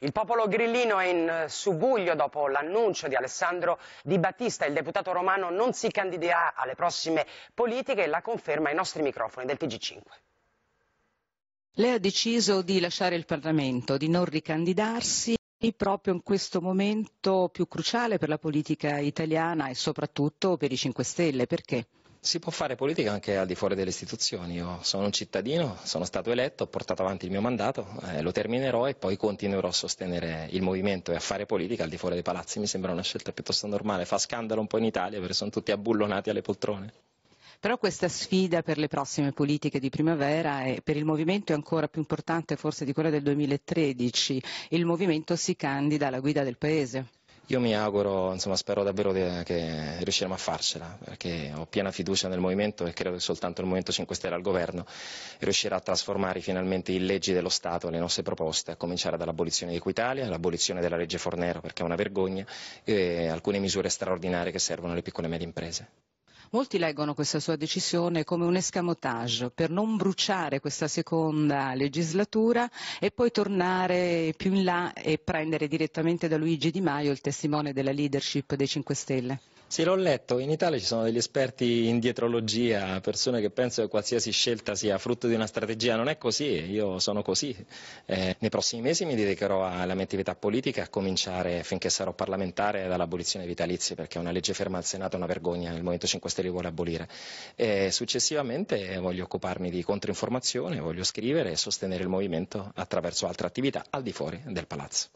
Il popolo grillino è in eh, subuglio dopo l'annuncio di Alessandro Di Battista. Il deputato romano non si candiderà alle prossime politiche e la conferma ai nostri microfoni del TG5. Lei ha deciso di lasciare il Parlamento, di non ricandidarsi proprio in questo momento più cruciale per la politica italiana e soprattutto per i 5 Stelle. Perché? si può fare politica anche al di fuori delle istituzioni. Io sono un cittadino, sono stato eletto, ho portato avanti il mio mandato, eh, lo terminerò e poi continuerò a sostenere il movimento e a fare politica al di fuori dei palazzi. Mi sembra una scelta piuttosto normale. Fa scandalo un po' in Italia perché sono tutti abbullonati alle poltrone. Però questa sfida per le prossime politiche di primavera è, per il movimento è ancora più importante forse di quella del 2013. Il movimento si candida alla guida del Paese. Io mi auguro, insomma spero davvero che riusciremo a farcela, perché ho piena fiducia nel movimento e credo che soltanto il Movimento 5 Stelle al governo riuscirà a trasformare finalmente in leggi dello Stato le nostre proposte, a cominciare dall'abolizione di Equitalia, l'abolizione della legge Fornero perché è una vergogna e alcune misure straordinarie che servono alle piccole e medie imprese. Molti leggono questa sua decisione come un escamotage per non bruciare questa seconda legislatura e poi tornare più in là e prendere direttamente da Luigi Di Maio il testimone della leadership dei 5 Stelle. Sì, l'ho letto. In Italia ci sono degli esperti in dietrologia, persone che pensano che qualsiasi scelta sia frutto di una strategia. Non è così, io sono così. Eh, nei prossimi mesi mi dedicherò alla mia attività politica, a cominciare finché sarò parlamentare dall'abolizione dei vitalizi, perché una legge ferma al Senato è una vergogna, il Movimento 5 Stelle vuole abolire. E successivamente voglio occuparmi di controinformazione, voglio scrivere e sostenere il movimento attraverso altre attività al di fuori del palazzo.